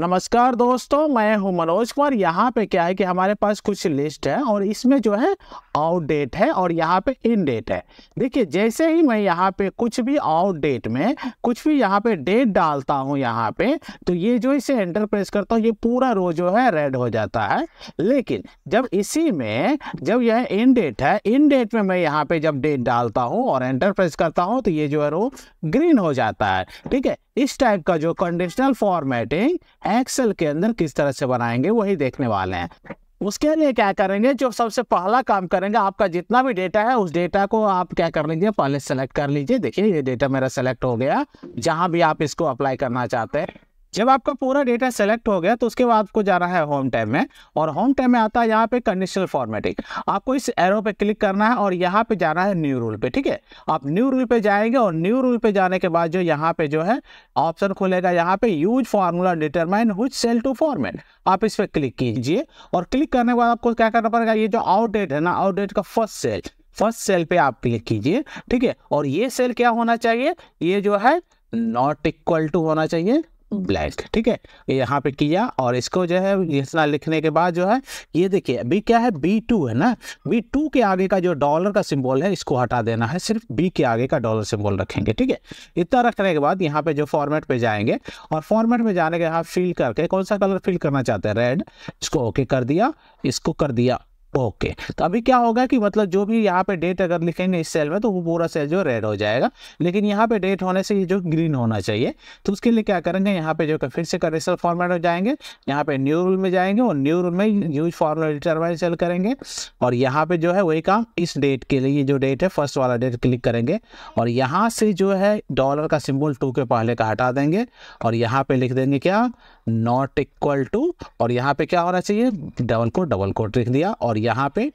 नमस्कार दोस्तों मैं हूं मनोज कुमार यहाँ पे क्या है कि हमारे पास कुछ लिस्ट है और इसमें जो है आउट डेट है और यहाँ पे इन डेट है देखिए जैसे ही मैं यहाँ पे कुछ भी आउट डेट में कुछ भी यहाँ पे डेट डालता हूँ यहाँ पे तो ये जो इसे एंटर प्रेस करता हूँ ये पूरा रो जो है रेड हो जाता है लेकिन जब इसी में जब यह इन डेट है इन डेट में मैं यहाँ पे जब डेट डालता हूँ और एंटर प्रेस करता हूँ तो ये जो है रो ग्रीन हो जाता है ठीक है इस टाइप का जो कंडीशनल फॉर्मेटिंग एक्सेल के अंदर किस तरह से बनाएंगे वही देखने वाले हैं उसके लिए क्या करेंगे जो सबसे पहला काम करेंगे आपका जितना भी डेटा है उस डेटा को आप क्या कर लीजिए पहले सेलेक्ट कर लीजिए देखिए ये डेटा मेरा सेलेक्ट हो गया जहाँ भी आप इसको अप्लाई करना चाहते हैं जब आपका पूरा डेटा सेलेक्ट हो गया तो उसके बाद आपको जाना है होम टैब में और होम टैब में आता है यहाँ पे कंडीशनल फॉर्मेटिंग आपको इस एरो पे क्लिक करना है और यहाँ पे जाना है न्यू रूल पे ठीक है आप न्यू रूल पे जाएंगे और न्यू रूल पे जाने के बाद जो यहाँ पे जो है ऑप्शन खुलेगा यहाँ पे use formula determine whose cell to format आप इस पर क्लिक कीजिए और क्लिक करने के बाद आपको क्या करना पड़ेगा ये जो आउटडेट है ना आउटडेट का फर्स्ट सेल फर्स्ट सेल पे आप क्लिक कीजिए ठीक है और ये सेल क्या होना चाहिए ये जो है नॉट इक्वल टू होना चाहिए ब्लैक ठीक है यहाँ पे किया और इसको जो है इतना लिखने के बाद जो है ये देखिए अभी क्या है बी टू है ना बी टू के आगे का जो डॉलर का सिंबल है इसको हटा देना है सिर्फ बी के आगे का डॉलर सिंबल रखेंगे ठीक है इतना रखने के बाद यहाँ पे जो फॉर्मेट पे जाएंगे और फॉर्मेट में जाने के यहाँ फिल करके कौन सा कलर फिल करना चाहते हैं रेड इसको ओके कर दिया इसको कर दिया ओके okay. तो अभी क्या होगा कि मतलब जो भी यहाँ पे डेट अगर लिखेंगे इस सेल में तो वो पूरा सेल जो रेड हो जाएगा लेकिन यहाँ पे डेट होने से ये जो ग्रीन होना चाहिए तो उसके लिए क्या करेंगे यहाँ पे जो फिर से करेसल फॉर्मेट में जाएंगे यहाँ पे न्यू रूल में जाएंगे और न्यू रूल में यूज फॉर्मेट डिटरमाइन सेल करेंगे और यहाँ पर जो है वही काम इस डेट के लिए जो डेट है फर्स्ट वाला डेट क्लिक करेंगे और यहाँ से जो है डॉलर का सिम्बल टू के पहले का हटा देंगे और यहाँ पे लिख देंगे क्या नॉट इक्वल टू और यहाँ पे क्या होना चाहिए डबल कोट डबल कोट लिख दिया और यहाँ पे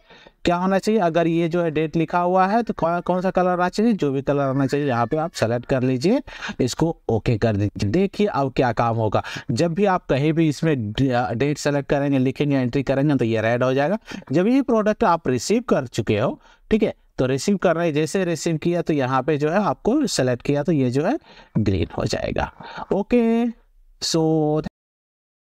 क्या होना चाहिए अगर ये जो है डेट लिखा हुआ है तो कौन कौन सा कलर आना चाहिए जो भी कलर आना चाहिए यहाँ पे आप सेलेक्ट कर लीजिए इसको ओके कर दीजिए देखिए अब क्या काम होगा जब भी आप कहीं भी इसमें डेट सेलेक्ट करेंगे लिखेंगे एंट्री करेंगे तो ये रेड हो जाएगा जब ये प्रोडक्ट आप रिसीव कर चुके हो ठीक है तो रिसीव कर रहे जैसे रिसीव किया तो यहाँ पे जो है आपको सेलेक्ट किया तो ये जो है ग्रीन हो जाएगा ओके सो